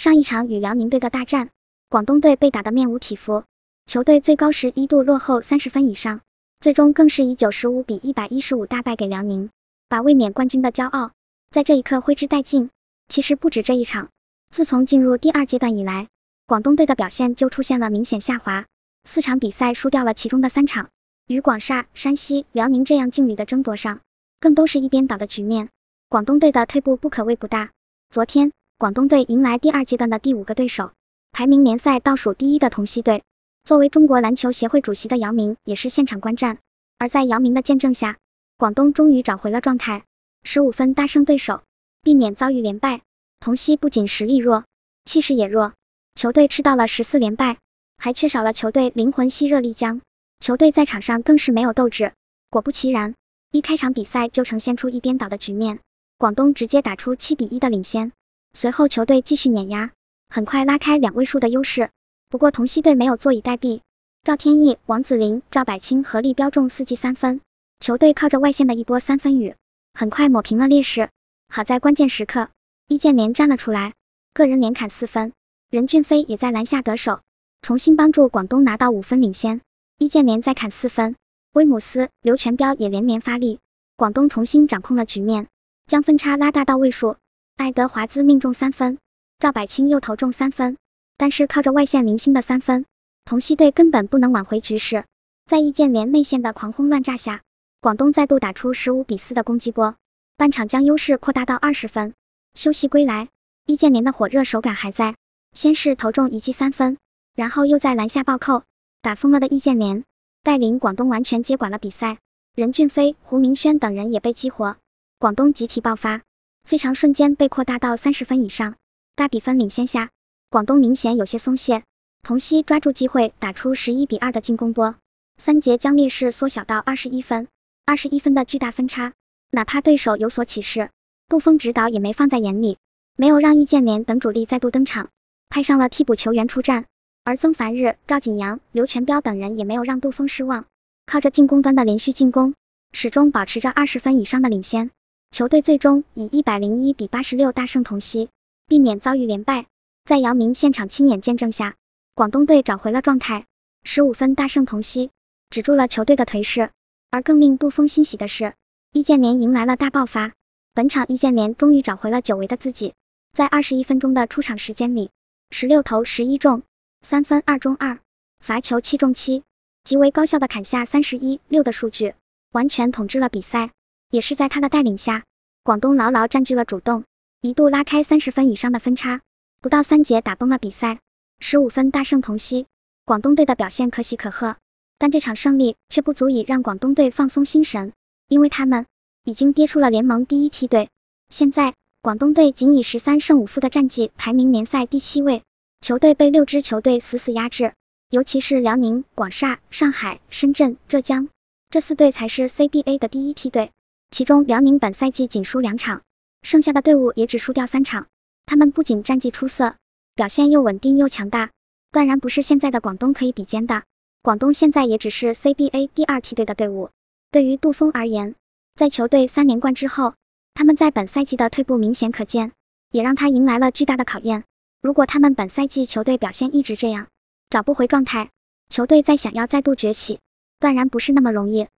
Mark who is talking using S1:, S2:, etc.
S1: 上一场与辽宁队的大战，广东队被打得面无体肤，球队最高时一度落后三十分以上，最终更是以九十五比一百一十五大败给辽宁，把卫冕冠军的骄傲在这一刻挥之殆尽。其实不止这一场，自从进入第二阶段以来，广东队的表现就出现了明显下滑，四场比赛输掉了其中的三场，与广厦、山西、辽宁这样劲旅的争夺上，更多是一边倒的局面。广东队的退步不可谓不大。昨天。广东队迎来第二阶段的第五个对手，排名联赛倒数第一的同曦队。作为中国篮球协会主席的姚明也是现场观战。而在姚明的见证下，广东终于找回了状态，十五分大胜对手，避免遭遇连败。同曦不仅实力弱，气势也弱，球队吃到了十四连败，还缺少了球队灵魂——西热力江，球队在场上更是没有斗志。果不其然，一开场比赛就呈现出一边倒的局面，广东直接打出七比一的领先。随后球队继续碾压，很快拉开两位数的优势。不过同曦队没有坐以待毙，赵天翼、王子林、赵柏清合力飙中四记三分，球队靠着外线的一波三分雨，很快抹平了劣势。好在关键时刻，易建联站了出来，个人连砍四分，任骏飞也在篮下得手，重新帮助广东拿到五分领先。易建联再砍四分，威姆斯、刘全彪也连连发力，广东重新掌控了局面，将分差拉大到位数。爱德华兹命中三分，赵柏清又投中三分，但是靠着外线零星的三分，同曦队根本不能挽回局势。在易建联内线的狂轰乱炸下，广东再度打出十五比四的攻击波，半场将优势扩大到二十分。休息归来，易建联的火热手感还在，先是投中一记三分，然后又在篮下暴扣，打疯了的易建联带领广东完全接管了比赛。任俊飞、胡明轩等人也被激活，广东集体爆发。非常瞬间被扩大到三十分以上，大比分领先下，广东明显有些松懈。同曦抓住机会打出十一比二的进攻波，三节将劣势缩小到二十一分。二十一分的巨大分差，哪怕对手有所起势，杜峰指导也没放在眼里，没有让易建联等主力再度登场，派上了替补球员出战。而曾凡日、赵景阳、刘全彪等人也没有让杜峰失望，靠着进攻端的连续进攻，始终保持着二十分以上的领先。球队最终以一百零一比八十六大胜同曦，避免遭遇连败。在姚明现场亲眼见证下，广东队找回了状态，十五分大胜同曦，止住了球队的颓势。而更令杜峰欣喜的是，易建联迎来了大爆发。本场易建联终于找回了久违的自己，在二十一分钟的出场时间里，十六投十一中，三分二中二，罚球七中七，极为高效的砍下三十一六的数据，完全统治了比赛。也是在他的带领下，广东牢牢占据了主动，一度拉开三十分以上的分差，不到三节打崩了比赛，十五分大胜同曦，广东队的表现可喜可贺。但这场胜利却不足以让广东队放松心神，因为他们已经跌出了联盟第一梯队。现在，广东队仅以十三胜五负的战绩排名联赛第七位，球队被六支球队死死压制，尤其是辽宁、广厦、上海、深圳、浙江这四队才是 CBA 的第一梯队。其中辽宁本赛季仅输两场，剩下的队伍也只输掉三场。他们不仅战绩出色，表现又稳定又强大，断然不是现在的广东可以比肩的。广东现在也只是 CBA 第二梯队的队伍。对于杜峰而言，在球队三连冠之后，他们在本赛季的退步明显可见，也让他迎来了巨大的考验。如果他们本赛季球队表现一直这样，找不回状态，球队再想要再度崛起，断然不是那么容易。